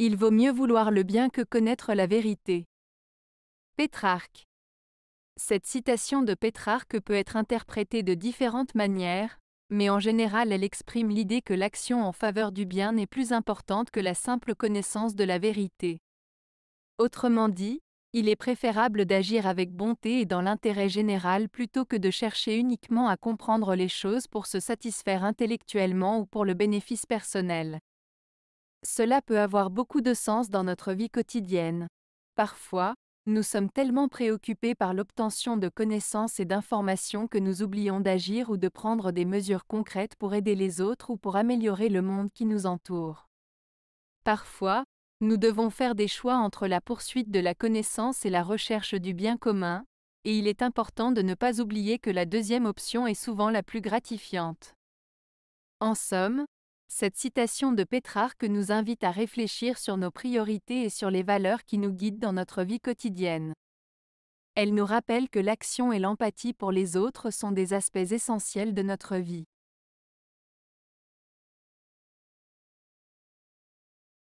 Il vaut mieux vouloir le bien que connaître la vérité. Pétrarque. Cette citation de Pétrarque peut être interprétée de différentes manières, mais en général elle exprime l'idée que l'action en faveur du bien n'est plus importante que la simple connaissance de la vérité. Autrement dit, il est préférable d'agir avec bonté et dans l'intérêt général plutôt que de chercher uniquement à comprendre les choses pour se satisfaire intellectuellement ou pour le bénéfice personnel. Cela peut avoir beaucoup de sens dans notre vie quotidienne. Parfois, nous sommes tellement préoccupés par l'obtention de connaissances et d'informations que nous oublions d'agir ou de prendre des mesures concrètes pour aider les autres ou pour améliorer le monde qui nous entoure. Parfois, nous devons faire des choix entre la poursuite de la connaissance et la recherche du bien commun, et il est important de ne pas oublier que la deuxième option est souvent la plus gratifiante. En somme, cette citation de Pétrarque nous invite à réfléchir sur nos priorités et sur les valeurs qui nous guident dans notre vie quotidienne. Elle nous rappelle que l'action et l'empathie pour les autres sont des aspects essentiels de notre vie.